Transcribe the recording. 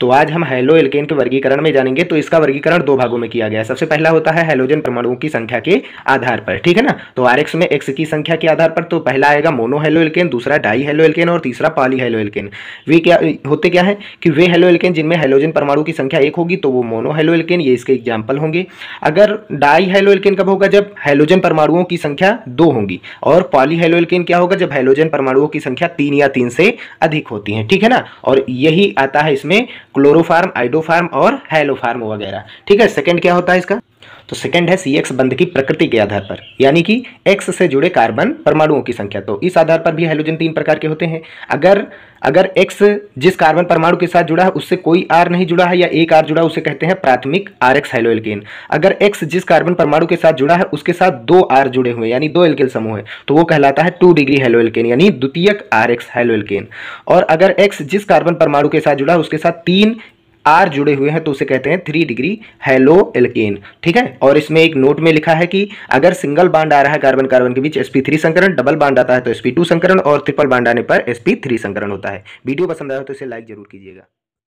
तो आज हम हेलो एल्केन के वर्गीकरण में जानेंगे तो इसका वर्गीकरण दो भागों में किया गया है सबसे पहला होता है हेलोजन परमाणुओं की संख्या के आधार पर ठीक है ना तो आर में एक्स की संख्या के आधार पर तो पहला आएगा मोनो हेलो एल्केन दूसरा डाई हेलो एल्केन और तीसरा पाली हेलो एल्केन वे क्या होते क्या है कि वे हेलो एल्केन जिनमें हेलोजन परमाणु की संख्या एक होगी तो वो मोनो हेलो एल्केन ये इसके एग्जाम्पल होंगे अगर डाई हेलो एल्केन कब होगा जब हेलोजन परमाणुओं की संख्या दो होंगी और पाली हेलो एल्केन क्या होगा जब हेलोजन परमाणुओं की संख्या तीन या तीन से अधिक होती है ठीक है ना और यही आता है इसमें क्लोरोफार्म आइडोफार्म और हेलोफार्म वगैरह ठीक है सेकेंड क्या होता है इसका तो सेकंड है सी एक्स बंद की प्रकृति के आधार पर यानी कि एक्स से जुड़े कार्बन परमाणुओं की संख्या तो इस आधार पर भी हाइड्रोजन तीन प्रकार के होते हैं अगर अगर एक्स जिस कार्बन परमाणु के साथ जुड़ा है उससे कोई आर नहीं जुड़ा है या एक आर जुड़ा उसे कहते हैं प्राथमिक आर एक्स हेलो एल्केन अगर एक्स जिस कार्बन परमाणु के साथ जुड़ा है उसके साथ दो आर जुड़े हुए यानी दो एल्केन समूह है तो वो कहलाता है टू डिग्री हेलो एल्केन यानी द्वितीय आर एक्स हेलो एल्केन और अगर एक्स जिस कार्बन परमाणु के साथ जुड़ा है उसके साथ तीन तीन आर जुड़े हुए हैं तो उसे कहते हैं थ्री डिग्री हेलो एल्केन ठीक है और इसमें एक नोट में लिखा है कि अगर सिंगल बांड आ रहा है कार्बन कार्बन के बीच sp3 संकरण डबल बांड आता है तो sp2 संकरण और ट्रिपल बांड आने पर sp3 संकरण होता है वीडियो पसंद आया तो इसे लाइक जरूर कीजिएगा